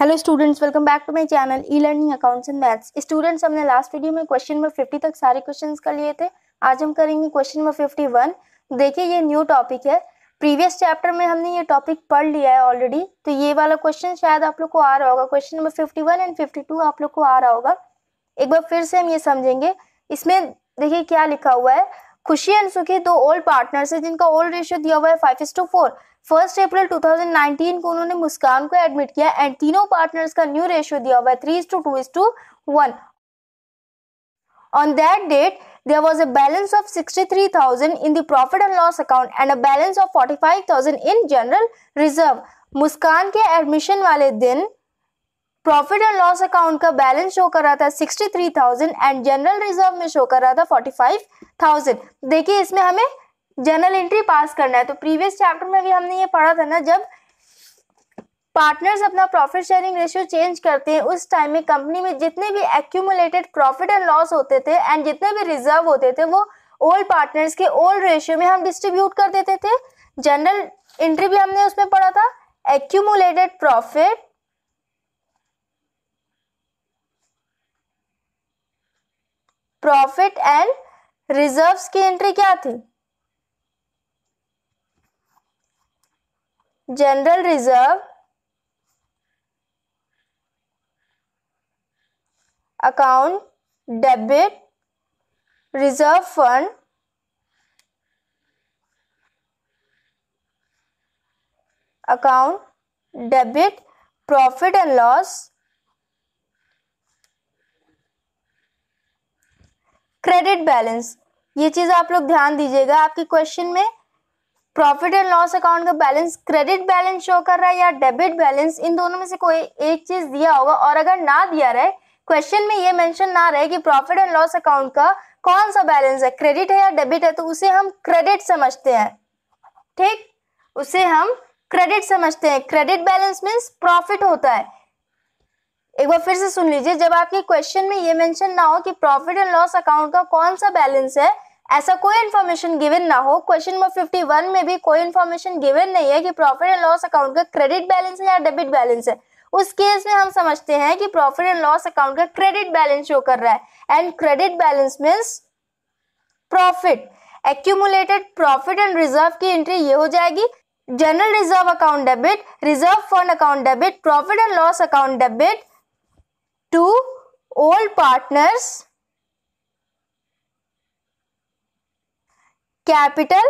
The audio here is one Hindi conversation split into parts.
Hello students welcome back to my channel E learning accounts and maths students हमने लास्ट वीडियो में क्वेश्चन नंबर 50 तक सारे क्वेश्चंस कर लिए थे आज हम करेंगे क्वेश्चन नंबर 51 देखिए ये न्यू टॉपिक है प्रीवियस चैप्टर में हमने ये टॉपिक पढ़ लिया है ऑलरेडी तो ये वाला क्वेश्चन शायद आप लोग को आ रहा होगा question number fifty and fifty आप लोग को आ रहा होगा एक बार फिर से हम ये समझेंगे इसमें देखिए क्या लिखा हुआ है खुशी एंड सुखी दो ओल्ड पार्टनर्स है जिनका ओल्ड रेशियो दिया हुआ है five to four first April 2019 को उन्होंने मुस्कान को एडमिट किया एंड तीनों पार्टनर्स का न्यू रेशियो दिया हुआ three two two is to one on that date there was a balance of sixty three thousand in 63,000 profit and loss account and a balance of forty five thousand in general reserve Muskan के एडमिशन वाले दिन प्रॉफिट एंड लॉस अकाउंट का बैलेंस शो कर रहा था 63,000 एंड जनरल रिजर्व में शो कर रहा था 45,000 देखिए इसमें हमें जनरल एंट्री पास करना है तो प्रीवियस चैप्टर में भी हमने ये पढ़ा था ना जब पार्टनर्स अपना प्रॉफिट शेयरिंग रेशियो चेंज करते हैं उस टाइम में कंपनी में जितने भी एक्यूमुलेटेड प्रॉफिट एंड लॉस होते थे एंड जितने भी रिजर्व होते थे वो ओल्ड पार्टनर्स के ओल्ड रेशियो में हम डिस्ट्रीब्यूट कर देते थे जनरल एंट्री भी हमने उसमें पढ़ा था accumulated profit profit and reserves की एंट्री क्या थी general reserve account debit reserve fund account debit profit and loss credit balance ये चीज आप लोग ध्यान दीजिएगा आपके क्वेश्चन में प्रॉफिट एंड लॉस अकाउंट का बैलेंस क्रेडिट बैलेंस शो कर रहा है या डेबिट बैलेंस इन दोनों में से कोई एक चीज दिया होगा और अगर ना दिया रहे क्वेश्चन में ये मेंशन ना रहे कि प्रॉफिट एंड लॉस अकाउंट का कौन सा बैलेंस है क्रेडिट है या डेबिट है तो उसे हम क्रेडिट समझते हैं ठीक उसे हम क्रेडिट समझते हैं क्रेडिट बैलेंस मीन्स प्रॉफिट होता है एक बार फिर से सुन लीजिए जब आपके क्वेश्चन में ये मेंशन ना हो कि प्रॉफिट एंड लॉस अकाउंट का कौन सा बैलेंस है ऐसा कोई इन्फॉर्मेशन गिवन ना हो क्वेश्चन नंबर 51 में भी कोई इन्फॉर्मेशन गिवन नहीं है कि प्रॉफिट एंड लॉस अकाउंट का क्रेडिट बैलेंस है या डेबिट बैलेंस है उस केस में हम समझते हैं कि प्रॉफिट एंड लॉस अकाउंट का क्रेडिट बैलेंस शो कर रहा है and credit balance means profit accumulated profit and reserve की एंट्री ये हो जाएगी general reserve account debit reserve fund account debit profit and loss account debit to old partners capital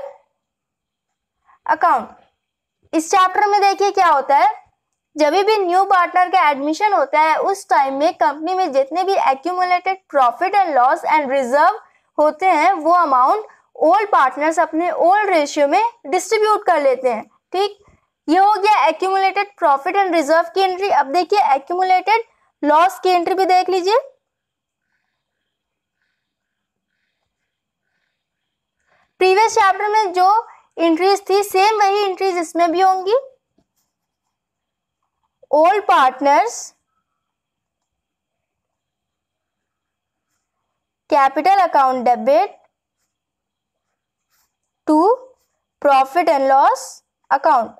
account इस चैप्टर में देखिए क्या होता है जब भी न्यू पार्टनर का एडमिशन होता है उस टाइम में कंपनी में जितने भी accumulated profit and loss and reserve होते हैं वो अमाउंट ओल्ड पार्टनर्स अपने ओल्ड रेशियो में डिस्ट्रीब्यूट कर लेते हैं ठीक ये हो गया एक्यूमुलेटेड प्रॉफिट एंड रिजर्व की एंट्री अब देखिए एक्यूमुलेटेड लॉस की एंट्री भी देख लीजिए प्रीवियस चैप्टर में जो इंट्रीज थी सेम वही इंट्रीज इसमें भी होंगी old partners capital account debit to profit and loss account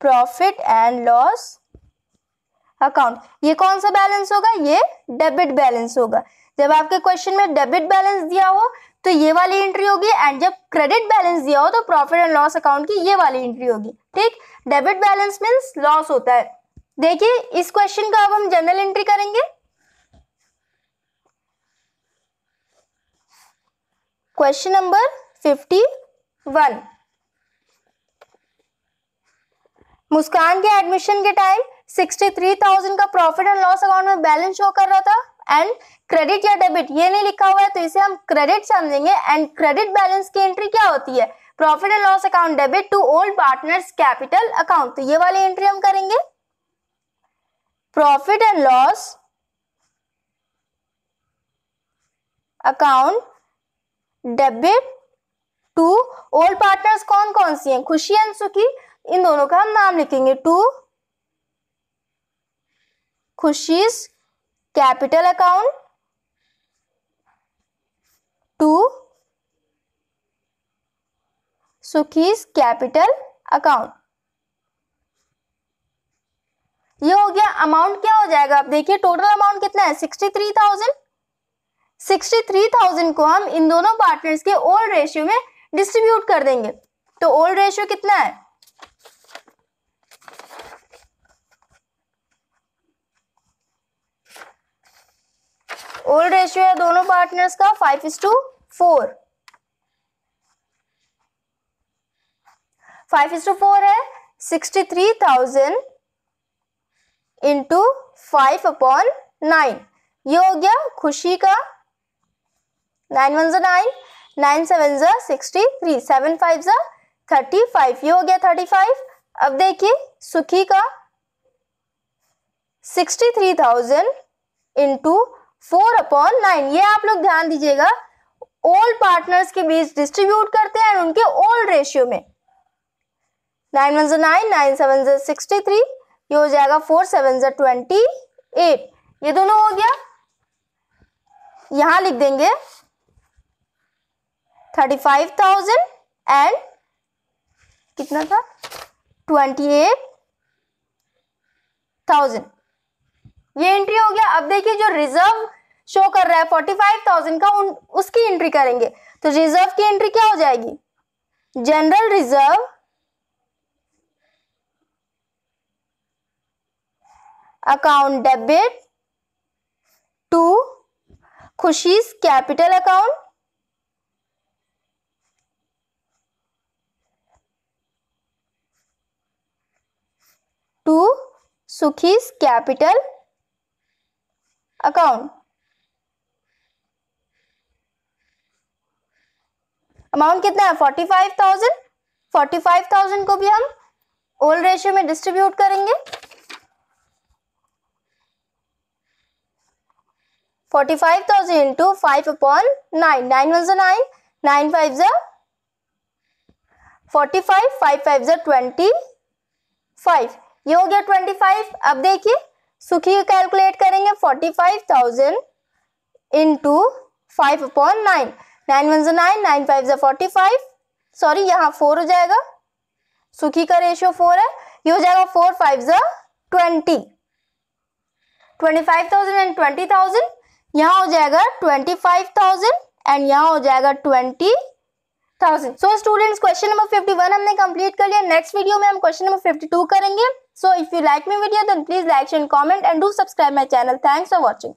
profit and loss account ये कौन सा बैलेंस होगा ये डेबिट बैलेंस होगा जब आपके क्वेश्चन में डेबिट बैलेंस दिया हो तो ये वाली एंट्री होगी एंड जब क्रेडिट बैलेंस दिया हो तो प्रॉफिट एंड लॉस अकाउंट की ये वाली एंट्री होगी ठीक डेबिट बैलेंस मीन्स लॉस होता है देखिए इस क्वेश्चन का अब हम जनरल एंट्री करेंगे question number fifty one Muskan के एडमिशन के टाइम सिक्सटी थ्री थाउजेंड का प्रॉफिट एंड लॉस अकाउंट में बैलेंस शो कर रहा था एंड क्रेडिट या डेबिट ये नहीं लिखा हुआ है तो इसे हम क्रेडिट समझेंगे एंड क्रेडिट बैलेंस की एंट्री क्या होती है profit and loss account debit to old partners capital account तो ये वाली एंट्री हम करेंगे profit and loss account debit to old partners कौन कौन सी हैं खुशी एंड सुखी इन दोनों का हम नाम लिखेंगे to Khushi's capital account to Sukhi's capital account ये हो गया अमाउंट क्या हो जाएगा आप देखिए टोटल अमाउंट कितना है sixty three thousand sixty three thousand को हम इन दोनों पार्टनर्स के ओल्ड रेशियो में डिस्ट्रीब्यूट कर देंगे तो ओल्ड रेशियो कितना है ओल्ड रेशियो है दोनों पार्टनर्स का five is to four five is to four है sixty three thousand into five upon nine ये हो गया खुशी का नाइन वन जो नाइन नाइन सेवन जो सिक्सटी थ्री सेवन फाइव जो थर्टी फाइव ये हो गया थर्टी फाइव अब देखिए सुखी का sixty three thousand into four upon nine ये आप लोग ध्यान दीजिएगा ओल्ड पार्टनर्स के बीच डिस्ट्रीब्यूट करते हैं उनके ओल्ड रेशियो में नाइन वन जो नाइन नाइन सेवन जो सिक्सटी थ्री ये हो जाएगा फोर सेवन जो ट्वेंटी एट ये दोनों हो गया यहां लिख देंगे थर्टी फाइव थाउजेंड एंड कितना था ट्वेंटी एट थाउजेंड ये एंट्री हो गया अब देखिए जो रिजर्व शो कर रहा है फोर्टी फाइव थाउजेंड का उन, उसकी एंट्री करेंगे तो रिजर्व की एंट्री क्या हो जाएगी general reserve account debit to Khushi's capital account to Sukhi's capital account amount कितना है forty five thousand forty five thousand को भी हम ओल्ड रेशियो में डिस्ट्रीब्यूट करेंगे forty five thousand into five upon nine nine one जो नाइन नाइन फाइव जो फोर्टी फाइव फाइव फाइव जो ट्वेंटी फाइव ये हो गया ट्वेंटी फाइव अब देखिए सुखी कैलकुलेट करेंगे forty five thousand into five upon nine nine one जो नाइन नाइन फाइव जो फोर्टी फाइव सॉरी यहाँ फोर हो जाएगा सुखी का रेशियो फोर है ये हो जाएगा फोर फाइव जो twenty twenty five thousand and twenty thousand यहाँ हो जाएगा ट्वेंटी फाइव थाउजेंड एंड यहाँ हो जाएगा twenty thousand so students question number fifty one हमने कंप्लीट कर लिया नेक्स्ट वीडियो में हम क्वेश्चन नंबर फिफ्टी टू करेंगे So if you like my video then please like, share and comment and do subscribe my channel. Thanks for watching.